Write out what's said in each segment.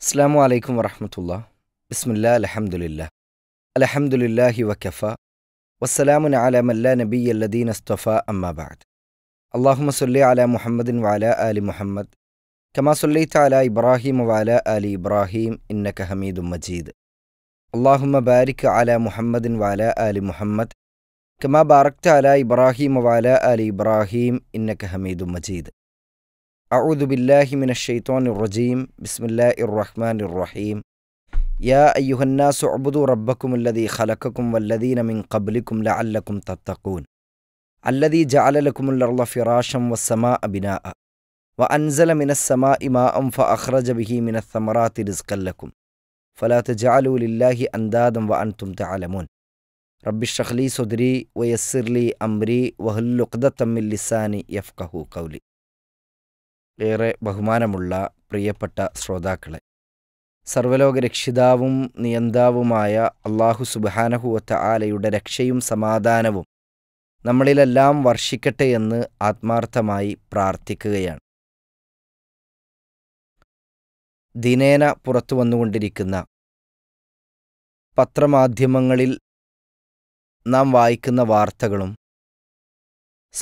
السلام عليكم ورحمة الله بسم الله الحمد لله الحمد لله وكفى والسلام على من لا نبي الذين اصطفى أما بعد اللهم صل على محمد وعلى آل محمد كما صليت على إبراهيم وعلى آل إبراهيم إنك حميد مجيد اللهم بارك على محمد وعلى آل محمد كما باركت على إبراهيم وعلى آل إبراهيم إنك حميد مجيد أعوذ بالله من الشيطان الرجيم بسم الله الرحمن الرحيم يا أيها الناس اعبدوا ربكم الذي خلقكم والذين من قبلكم لعلكم تتقون الذي جعل لكم الأرض فراشا والسماء بناء وأنزل من السماء ماء فأخرج به من الثمرات رزقا لكم فلا تجعلوا لله أندادا وأنتم تعلمون رب اشرح لي صدري ويسر لي أمري وهل عقدة من لساني يفقه قولي ഏറെ ബഹുമാനമുള്ള പ്രിയപ്പെട്ട ശ്രോതാക്കളെ സർവലോകരക്ഷിതാവും നിയന്താവുമായ അള്ളാഹു സുബാനഹുവത്ത ആലയുടെ രക്ഷയും സമാധാനവും നമ്മളിലെല്ലാം വർഷിക്കട്ടെ എന്ന് ആത്മാർത്ഥമായി പ്രാർത്ഥിക്കുകയാണ് ദിനേന പുറത്തു വന്നുകൊണ്ടിരിക്കുന്ന പത്രമാധ്യമങ്ങളിൽ നാം വായിക്കുന്ന വാർത്തകളും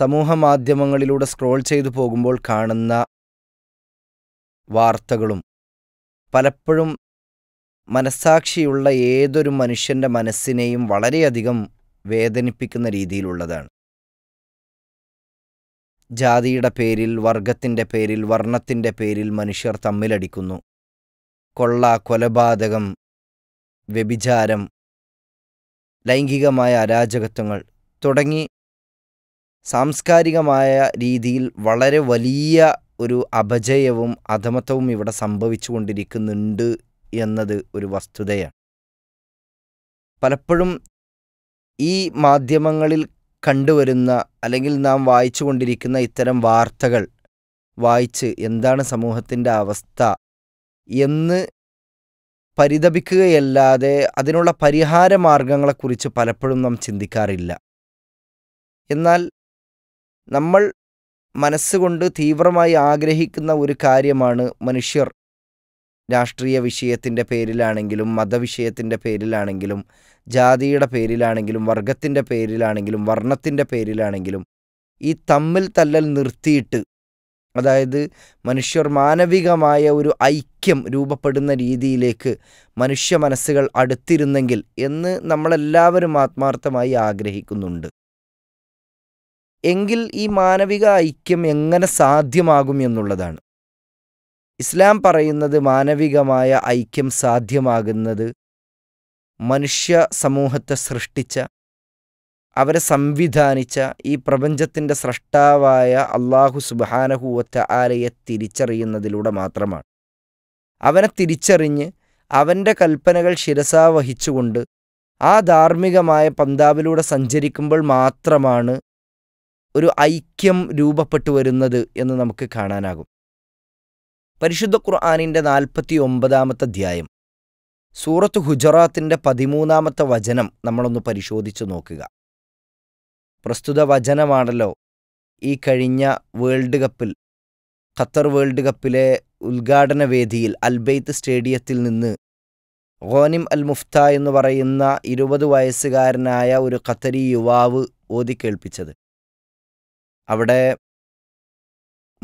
സമൂഹമാധ്യമങ്ങളിലൂടെ സ്ക്രോൾ ചെയ്തു പോകുമ്പോൾ കാണുന്ന വാർത്തകളും പലപ്പോഴും മനസ്സാക്ഷിയുള്ള ഏതൊരു മനുഷ്യൻ്റെ മനസ്സിനെയും വളരെയധികം വേദനിപ്പിക്കുന്ന രീതിയിലുള്ളതാണ് ജാതിയുടെ പേരിൽ വർഗത്തിൻ്റെ പേരിൽ വർണ്ണത്തിൻ്റെ പേരിൽ മനുഷ്യർ തമ്മിലടിക്കുന്നു കൊള്ള കൊലപാതകം വ്യഭിചാരം ലൈംഗികമായ അരാജകത്വങ്ങൾ തുടങ്ങി സാംസ്കാരികമായ രീതിയിൽ വളരെ വലിയ ഒരു അപജയവും അധമത്വവും ഇവിടെ സംഭവിച്ചുകൊണ്ടിരിക്കുന്നുണ്ട് എന്നത് ഒരു വസ്തുതയാണ് പലപ്പോഴും ഈ മാധ്യമങ്ങളിൽ കണ്ടുവരുന്ന അല്ലെങ്കിൽ നാം വായിച്ചു കൊണ്ടിരിക്കുന്ന ഇത്തരം വാർത്തകൾ വായിച്ച് എന്താണ് സമൂഹത്തിൻ്റെ അവസ്ഥ എന്ന് പരിതപിക്കുകയല്ലാതെ അതിനുള്ള പരിഹാര മാർഗങ്ങളെക്കുറിച്ച് പലപ്പോഴും നാം ചിന്തിക്കാറില്ല എന്നാൽ നമ്മൾ മനസ്സുകൊണ്ട് തീവ്രമായി ആഗ്രഹിക്കുന്ന ഒരു കാര്യമാണ് മനുഷ്യർ രാഷ്ട്രീയ വിഷയത്തിൻ്റെ പേരിലാണെങ്കിലും മതവിഷയത്തിൻ്റെ പേരിലാണെങ്കിലും ജാതിയുടെ പേരിലാണെങ്കിലും വർഗത്തിൻ്റെ പേരിലാണെങ്കിലും വർണ്ണത്തിൻ്റെ പേരിലാണെങ്കിലും ഈ തമ്മിൽ തല്ലൽ നിർത്തിയിട്ട് അതായത് മനുഷ്യർ മാനവികമായ ഒരു ഐക്യം രൂപപ്പെടുന്ന രീതിയിലേക്ക് മനുഷ്യ മനസ്സുകൾ അടുത്തിരുന്നെങ്കിൽ എന്ന് നമ്മളെല്ലാവരും ആത്മാർത്ഥമായി ആഗ്രഹിക്കുന്നുണ്ട് എങ്കിൽ ഈ മാനവിക ഐക്യം എങ്ങനെ സാധ്യമാകും എന്നുള്ളതാണ് ഇസ്ലാം പറയുന്നത് മാനവികമായ ഐക്യം സാധ്യമാകുന്നത് മനുഷ്യ സമൂഹത്തെ സൃഷ്ടിച്ച അവരെ സംവിധാനിച്ച ഈ പ്രപഞ്ചത്തിൻ്റെ സ്രഷ്ടാവായ അള്ളാഹു സുബാനഹുവറ്റ ആലയെ തിരിച്ചറിയുന്നതിലൂടെ മാത്രമാണ് അവനെ തിരിച്ചറിഞ്ഞ് അവൻ്റെ കൽപ്പനകൾ ശിരസാവഹിച്ചുകൊണ്ട് ആ ധാർമ്മികമായ പന്താവിലൂടെ സഞ്ചരിക്കുമ്പോൾ മാത്രമാണ് ഒരു ഐക്യം രൂപപ്പെട്ടു വരുന്നത് എന്ന് നമുക്ക് കാണാനാകും പരിശുദ്ധ ഖുർആാനിൻ്റെ നാൽപ്പത്തി ഒമ്പതാമത്തെ അധ്യായം സൂറത്ത് ഹുജറാത്തിൻ്റെ പതിമൂന്നാമത്തെ വചനം നമ്മളൊന്ന് പരിശോധിച്ചു നോക്കുക പ്രസ്തുത വചനമാണല്ലോ ഈ കഴിഞ്ഞ വേൾഡ് കപ്പിൽ ഖത്തർ വേൾഡ് കപ്പിലെ ഉദ്ഘാടന വേദിയിൽ അൽബെയ്ത്ത് സ്റ്റേഡിയത്തിൽ നിന്ന് ഗോനിം അൽ മുഫ്ത എന്ന് പറയുന്ന ഇരുപത് വയസ്സുകാരനായ ഒരു ഖത്തരി യുവാവ് ഓതിക്കേൾപ്പിച്ചത് അവിടെ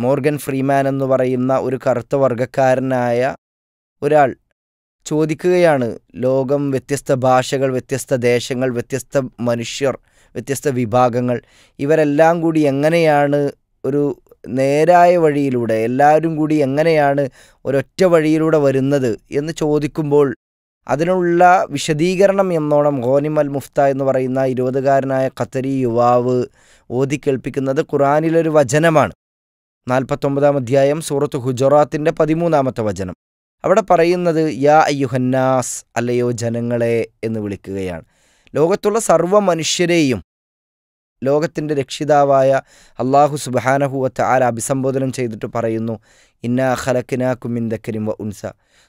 മോർഗൻ ഫ്രീമാൻ എന്ന് പറയുന്ന ഒരു കറുത്ത വർഗക്കാരനായ ഒരാൾ ചോദിക്കുകയാണ് ലോകം വ്യത്യസ്ത ഭാഷകൾ വ്യത്യസ്ത ദേശങ്ങൾ വ്യത്യസ്ത മനുഷ്യർ വ്യത്യസ്ത വിഭാഗങ്ങൾ ഇവരെല്ലാം കൂടി എങ്ങനെയാണ് ഒരു നേരായ വഴിയിലൂടെ എല്ലാവരും കൂടി എങ്ങനെയാണ് ഒരൊറ്റ വഴിയിലൂടെ വരുന്നത് എന്ന് ചോദിക്കുമ്പോൾ അതിനുള്ള വിശദീകരണം എന്നോണം ഗോനിമൽ മുഫ്ത എന്ന് പറയുന്ന ഇരുപതുകാരനായ ഖത്തരി യുവാവ് ഓതിക്കേൾപ്പിക്കുന്നത് ഖുറാനിലൊരു വചനമാണ് നാൽപ്പത്തൊമ്പതാം അധ്യായം സൂറത്ത് ഹുജറാത്തിൻ്റെ പതിമൂന്നാമത്തെ വചനം അവിടെ പറയുന്നത് യാ അയ്യുഹന്നാസ് അല്ലയോ ജനങ്ങളെ എന്ന് വിളിക്കുകയാണ് ലോകത്തുള്ള സർവ്വ മനുഷ്യരെയും ലോകത്തിൻ്റെ രക്ഷിതാവായ അള്ളാഹു സുബാനഹുവത്ത് ആല അഭിസംബോധനം ചെയ്തിട്ട് പറയുന്നു ഇന്നാ ഖലക്കിനാ ദക്കരിം വ ഉൻസ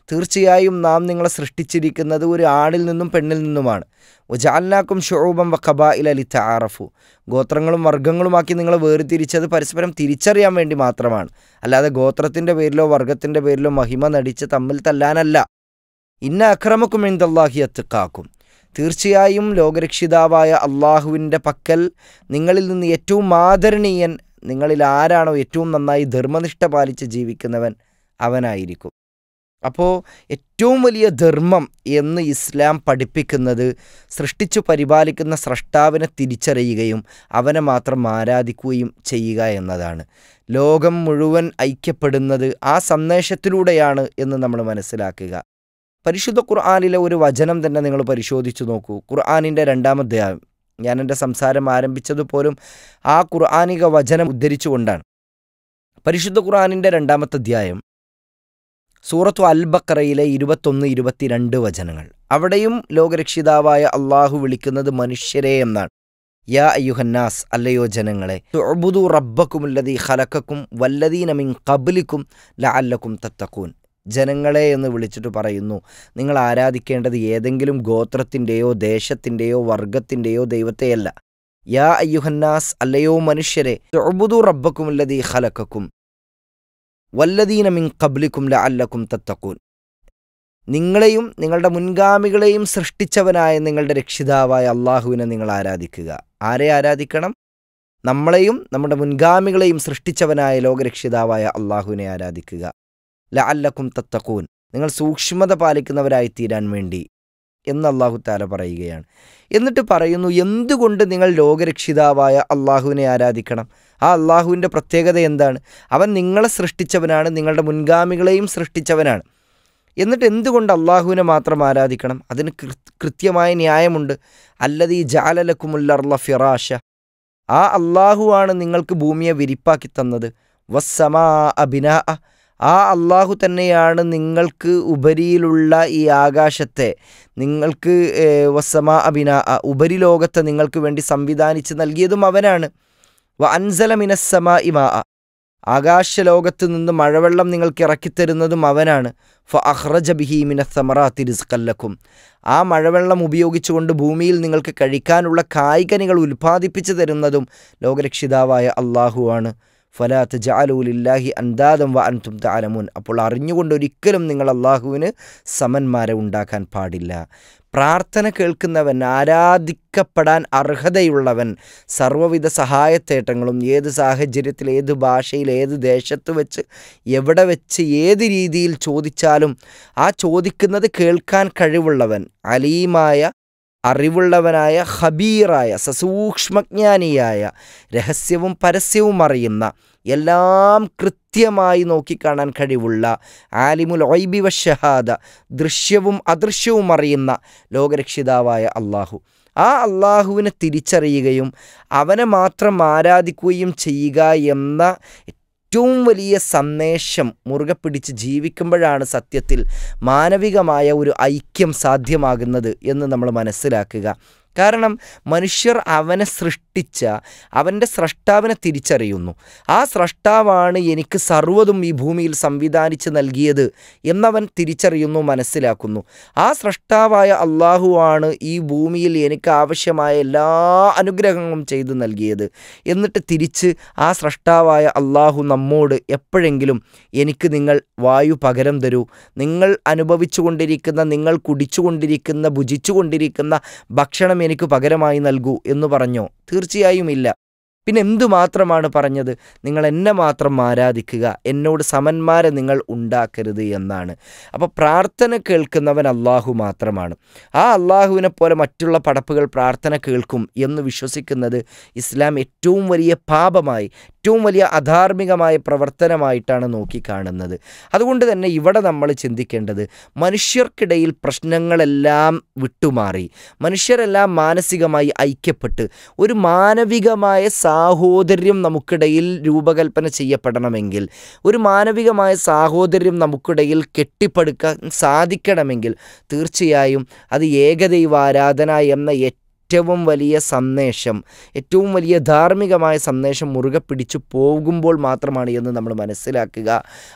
തീർച്ചയായും നാം നിങ്ങളെ സൃഷ്ടിച്ചിരിക്കുന്നത് ഒരു ആണിൽ നിന്നും പെണ്ണിൽ നിന്നുമാണ് ഒജാലിനാക്കും ഷോബം വ കബാ ഇൽ അലി താറഫു ഗോത്രങ്ങളും വർഗ്ഗങ്ങളുമാക്കി നിങ്ങളെ വേർതിരിച്ചത് പരസ്പരം തിരിച്ചറിയാൻ വേണ്ടി മാത്രമാണ് അല്ലാതെ ഗോത്രത്തിൻ്റെ പേരിലോ വർഗത്തിൻ്റെ പേരിലോ മഹിമ നടിച്ച് തമ്മിൽ തല്ലാനല്ല ഇന്ന അക്രമക്കും എന്തല്ലാഹി അത്തുക്കാക്കും തീർച്ചയായും ലോകരക്ഷിതാവായ അള്ളാഹുവിൻ്റെ പക്കൽ നിങ്ങളിൽ നിന്ന് ഏറ്റവും ആദരണീയൻ നിങ്ങളിൽ ആരാണോ ഏറ്റവും നന്നായി ധർമ്മനിഷ്ഠ പാലിച്ച് ജീവിക്കുന്നവൻ അവനായിരിക്കും അപ്പോൾ ഏറ്റവും വലിയ ധർമ്മം എന്ന് ഇസ്ലാം പഠിപ്പിക്കുന്നത് സൃഷ്ടിച്ചു പരിപാലിക്കുന്ന സ്രഷ്ടാവിനെ തിരിച്ചറിയുകയും അവനെ മാത്രം ആരാധിക്കുകയും ചെയ്യുക എന്നതാണ് ലോകം മുഴുവൻ ഐക്യപ്പെടുന്നത് ആ സന്ദേശത്തിലൂടെയാണ് എന്ന് നമ്മൾ മനസ്സിലാക്കുക പരിശുദ്ധ ഖുർആാനിലെ ഒരു വചനം തന്നെ നിങ്ങൾ പരിശോധിച്ചു നോക്കൂ ഖുർആാനിൻ്റെ രണ്ടാമധ്യായം ഞാൻ എൻ്റെ സംസാരം ആരംഭിച്ചത് പോലും ആ ഖുർആാനിക വചനം ഉദ്ധരിച്ചുകൊണ്ടാണ് പരിശുദ്ധ ഖുർആാനിൻ്റെ രണ്ടാമത്തെ അധ്യായം സൂറത്തു അൽബക്കറയിലെ ഇരുപത്തൊന്ന് ഇരുപത്തിരണ്ട് വചനങ്ങൾ അവിടെയും ലോകരക്ഷിതാവായ അള്ളാഹു വിളിക്കുന്നത് മനുഷ്യരെ എന്നാണ് യാ അയ്യുഹന്നാസ് അല്ലയോ ജനങ്ങളെ റബ്ബക്കും ഖലക്കക്കും വല്ലദീനമിൻ കബലിക്കും ലഅല്ലക്കും തത്തക്കൂൻ ജനങ്ങളെ എന്ന് വിളിച്ചിട്ട് പറയുന്നു നിങ്ങൾ ആരാധിക്കേണ്ടത് ഏതെങ്കിലും ഗോത്രത്തിൻ്റെയോ ദേശത്തിൻ്റെയോ വർഗത്തിൻ്റെയോ ദൈവത്തെയല്ല യാ അയ്യുഹന്നാസ് അല്ലയോ മനുഷ്യരെ ഒബുദു റബ്ബക്കും ലതി ഹലക്കും വല്ലദീന മിൻ കബ്ലിക്കും ല അല്ലക്കും തത്തക്കൂൻ നിങ്ങളെയും നിങ്ങളുടെ മുൻഗാമികളെയും സൃഷ്ടിച്ചവനായ നിങ്ങളുടെ രക്ഷിതാവായ അള്ളാഹുവിനെ നിങ്ങൾ ആരാധിക്കുക ആരെ ആരാധിക്കണം നമ്മളെയും നമ്മുടെ മുൻഗാമികളെയും സൃഷ്ടിച്ചവനായ ലോകരക്ഷിതാവായ അള്ളാഹുവിനെ ആരാധിക്കുക ലഅല്ലക്കും തത്തക്കൂൻ നിങ്ങൾ സൂക്ഷ്മത പാലിക്കുന്നവരായി തീരാൻ വേണ്ടി എന്ന് അള്ളാഹു താല പറയുകയാണ് എന്നിട്ട് പറയുന്നു എന്തുകൊണ്ട് നിങ്ങൾ ലോകരക്ഷിതാവായ അള്ളാഹുവിനെ ആരാധിക്കണം ആ അള്ളാഹുവിൻ്റെ പ്രത്യേകത എന്താണ് അവൻ നിങ്ങളെ സൃഷ്ടിച്ചവനാണ് നിങ്ങളുടെ മുൻഗാമികളെയും സൃഷ്ടിച്ചവനാണ് എന്നിട്ട് എന്തുകൊണ്ട് അള്ളാഹുവിനെ മാത്രം ആരാധിക്കണം അതിന് കൃത്യമായ ന്യായമുണ്ട് അല്ലത് ഈ ജാലലക്കുമുല്ലർല ഫിറാഷ ആ അള്ളാഹുവാണ് നിങ്ങൾക്ക് ഭൂമിയെ വിരിപ്പാക്കി തന്നത് വസ്സമാ അബിന ആ അള്ളാഹു തന്നെയാണ് നിങ്ങൾക്ക് ഉപരിയിലുള്ള ഈ ആകാശത്തെ നിങ്ങൾക്ക് വസമ അബിന ഉപരിലോകത്തെ നിങ്ങൾക്ക് വേണ്ടി സംവിധാനിച്ച് നൽകിയതും അവനാണ് വ അൻസലമിനസ്സമ ഇമാ ലോകത്ത് നിന്ന് മഴവെള്ളം നിങ്ങൾക്ക് ഇറക്കിത്തരുന്നതും അവനാണ് ഫ അഹ്റജ ബിഹീമിന സമറാത്തി റിസ്കല്ലക്കും ആ മഴവെള്ളം ഉപയോഗിച്ചുകൊണ്ട് ഭൂമിയിൽ നിങ്ങൾക്ക് കഴിക്കാനുള്ള കായ്കനികൾ ഉൽപ്പാദിപ്പിച്ചു തരുന്നതും ലോകരക്ഷിതാവായ അള്ളാഹുവാണ് ഫലാത്ത് ജാലുലില്ലാഹി അന്താദം വ അൻതും താലമുൻ അപ്പോൾ അറിഞ്ഞുകൊണ്ട് ഒരിക്കലും നിങ്ങൾ അള്ളാഹുവിന് സമന്മാരെ ഉണ്ടാക്കാൻ പാടില്ല പ്രാർത്ഥന കേൾക്കുന്നവൻ ആരാധിക്കപ്പെടാൻ അർഹതയുള്ളവൻ സർവ്വവിധ സഹായത്തേട്ടങ്ങളും ഏത് സാഹചര്യത്തിൽ ഏത് ഭാഷയിൽ ഏത് ദേശത്ത് വെച്ച് എവിടെ വെച്ച് ഏത് രീതിയിൽ ചോദിച്ചാലും ആ ചോദിക്കുന്നത് കേൾക്കാൻ കഴിവുള്ളവൻ അലീമായ അറിവുള്ളവനായ ഹബീറായ സസൂക്ഷ്മജ്ഞാനിയായ രഹസ്യവും പരസ്യവും അറിയുന്ന എല്ലാം കൃത്യമായി നോക്കിക്കാണാൻ കഴിവുള്ള ആലിമുൽ ഒയ്ബി ഷഹാദ ദൃശ്യവും അദൃശ്യവും അറിയുന്ന ലോകരക്ഷിതാവായ അള്ളാഹു ആ അള്ളാഹുവിനെ തിരിച്ചറിയുകയും അവനെ മാത്രം ആരാധിക്കുകയും ചെയ്യുക എന്ന ഏറ്റവും വലിയ സന്ദേശം മുറുകെ പിടിച്ച് ജീവിക്കുമ്പോഴാണ് സത്യത്തിൽ മാനവികമായ ഒരു ഐക്യം സാധ്യമാകുന്നത് എന്ന് നമ്മൾ മനസ്സിലാക്കുക കാരണം മനുഷ്യർ അവനെ സൃഷ്ടിച്ച അവൻ്റെ സ്രഷ്ടാവിനെ തിരിച്ചറിയുന്നു ആ സ്രഷ്ടാവാണ് എനിക്ക് സർവ്വതും ഈ ഭൂമിയിൽ സംവിധാനിച്ച് നൽകിയത് എന്നവൻ തിരിച്ചറിയുന്നു മനസ്സിലാക്കുന്നു ആ സ്രഷ്ടാവായ അള്ളാഹുവാണ് ഈ ഭൂമിയിൽ എനിക്ക് ആവശ്യമായ എല്ലാ അനുഗ്രഹങ്ങളും ചെയ്തു നൽകിയത് എന്നിട്ട് തിരിച്ച് ആ സ്രഷ്ടാവായ അള്ളാഹു നമ്മോട് എപ്പോഴെങ്കിലും എനിക്ക് നിങ്ങൾ വായു പകരം തരൂ നിങ്ങൾ അനുഭവിച്ചുകൊണ്ടിരിക്കുന്ന നിങ്ങൾ കുടിച്ചുകൊണ്ടിരിക്കുന്ന ഭുജിച്ചുകൊണ്ടിരിക്കുന്ന ഭക്ഷണം എനിക്ക് പകരമായി നൽകൂ എന്നു പറഞ്ഞോ ഇല്ല പിന്നെ എന്തുമാത്രമാണ് പറഞ്ഞത് നിങ്ങൾ എന്നെ മാത്രം ആരാധിക്കുക എന്നോട് സമന്മാരെ നിങ്ങൾ ഉണ്ടാക്കരുത് എന്നാണ് അപ്പോൾ പ്രാർത്ഥന കേൾക്കുന്നവൻ അള്ളാഹു മാത്രമാണ് ആ അള്ളാഹുവിനെ പോലെ മറ്റുള്ള പടപ്പുകൾ പ്രാർത്ഥന കേൾക്കും എന്ന് വിശ്വസിക്കുന്നത് ഇസ്ലാം ഏറ്റവും വലിയ പാപമായി ഏറ്റവും വലിയ അധാർമികമായ പ്രവർത്തനമായിട്ടാണ് നോക്കിക്കാണുന്നത് അതുകൊണ്ട് തന്നെ ഇവിടെ നമ്മൾ ചിന്തിക്കേണ്ടത് മനുഷ്യർക്കിടയിൽ പ്രശ്നങ്ങളെല്ലാം വിട്ടുമാറി മനുഷ്യരെല്ലാം മാനസികമായി ഐക്യപ്പെട്ട് ഒരു മാനവികമായ സാ സാഹോദര്യം നമുക്കിടയിൽ രൂപകൽപ്പന ചെയ്യപ്പെടണമെങ്കിൽ ഒരു മാനവികമായ സാഹോദര്യം നമുക്കിടയിൽ കെട്ടിപ്പടുക്കാൻ സാധിക്കണമെങ്കിൽ തീർച്ചയായും അത് ഏകദൈവാരാധന എന്ന ഏറ്റവും ഏറ്റവും വലിയ സന്ദേശം ഏറ്റവും വലിയ ധാർമ്മികമായ സന്ദേശം മുറുകെ പിടിച്ചു പോകുമ്പോൾ മാത്രമാണ് എന്ന് നമ്മൾ മനസ്സിലാക്കുക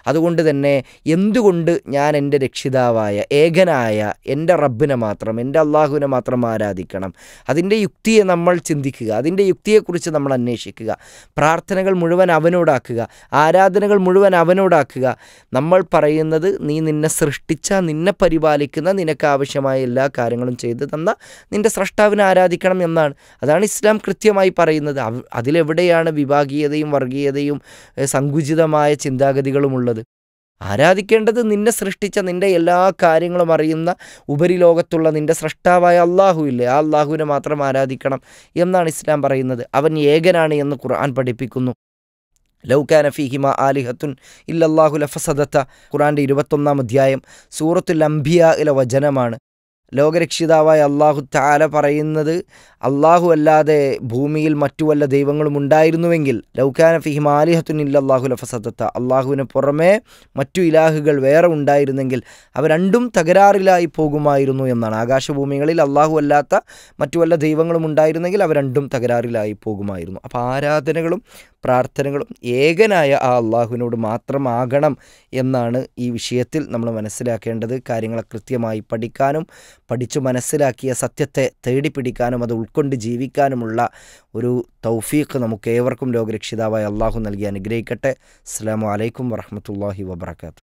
അതുകൊണ്ട് തന്നെ എന്തുകൊണ്ട് ഞാൻ എൻ്റെ രക്ഷിതാവായ ഏകനായ എൻ്റെ റബ്ബിനെ മാത്രം എൻ്റെ അള്ളാഹുവിനെ മാത്രം ആരാധിക്കണം അതിൻ്റെ യുക്തിയെ നമ്മൾ ചിന്തിക്കുക അതിൻ്റെ യുക്തിയെക്കുറിച്ച് നമ്മൾ അന്വേഷിക്കുക പ്രാർത്ഥനകൾ മുഴുവൻ അവനോടാക്കുക ആരാധനകൾ മുഴുവൻ അവനോടാക്കുക നമ്മൾ പറയുന്നത് നീ നിന്നെ സൃഷ്ടിച്ച നിന്നെ പരിപാലിക്കുന്ന നിനക്ക് ആവശ്യമായ എല്ലാ കാര്യങ്ങളും ചെയ്തു തന്ന നിൻ്റെ സ്രഷ്ടാവിനെ ആരാധിക്കുക ആരാധിക്കണം എന്നാണ് അതാണ് ഇസ്ലാം കൃത്യമായി പറയുന്നത് അതിലെവിടെയാണ് വിഭാഗീയതയും വർഗീയതയും സങ്കുചിതമായ ചിന്താഗതികളും ഉള്ളത് ആരാധിക്കേണ്ടത് നിന്നെ സൃഷ്ടിച്ച നിൻ്റെ എല്ലാ കാര്യങ്ങളും അറിയുന്ന ഉപരിലോകത്തുള്ള നിൻ്റെ സൃഷ്ടാവായ അള്ളാഹു ഇല്ലേ ആ അള്ളാഹുവിനെ മാത്രം ആരാധിക്കണം എന്നാണ് ഇസ്ലാം പറയുന്നത് അവൻ ഏകനാണ് എന്ന് ഖുർആൻ പഠിപ്പിക്കുന്നു ലൗകാന അഫീഹിമ ആലിഹത്തുൻ ഇല്ലല്ലാഹു ലഫസദത്ത ഖുറാൻ്റെ ഇരുപത്തൊന്നാം അധ്യായം സൂറത്തുൽ അംബിയ ഇല വചനമാണ് ലോകരക്ഷിതാവായ അള്ളാഹു താല പറയുന്നത് അള്ളാഹു അല്ലാതെ ഭൂമിയിൽ മറ്റു വല്ല ദൈവങ്ങളും ഉണ്ടായിരുന്നുവെങ്കിൽ ലൗക്കാന ഫിഹിം ആലിഹത്തുൻ അള്ളാഹു ലഫസത്ത അള്ളാഹുവിന് പുറമേ മറ്റു ഇലാഹുകൾ വേറെ ഉണ്ടായിരുന്നെങ്കിൽ അവ രണ്ടും തകരാറിലായി പോകുമായിരുന്നു എന്നാണ് ആകാശഭൂമികളിൽ അള്ളാഹു അല്ലാത്ത മറ്റു വല്ല ദൈവങ്ങളും ഉണ്ടായിരുന്നെങ്കിൽ അവ രണ്ടും തകരാറിലായി പോകുമായിരുന്നു അപ്പോൾ ആരാധനകളും പ്രാർത്ഥനകളും ഏകനായ ആ അള്ളാഹുവിനോട് മാത്രമാകണം എന്നാണ് ഈ വിഷയത്തിൽ നമ്മൾ മനസ്സിലാക്കേണ്ടത് കാര്യങ്ങളെ കൃത്യമായി പഠിക്കാനും പഠിച്ചു മനസ്സിലാക്കിയ സത്യത്തെ തേടിപ്പിടിക്കാനും അത് ഉൾക്കൊണ്ട് ജീവിക്കാനുമുള്ള ഒരു തൗഫീഖ് നമുക്ക് ഏവർക്കും ലോകരക്ഷിതാവായി അള്ളാഹു നൽകി അനുഗ്രഹിക്കട്ടെ അസ്സാം വലൈക്കും വറഹമത്തല്ലാഹി വാത്തു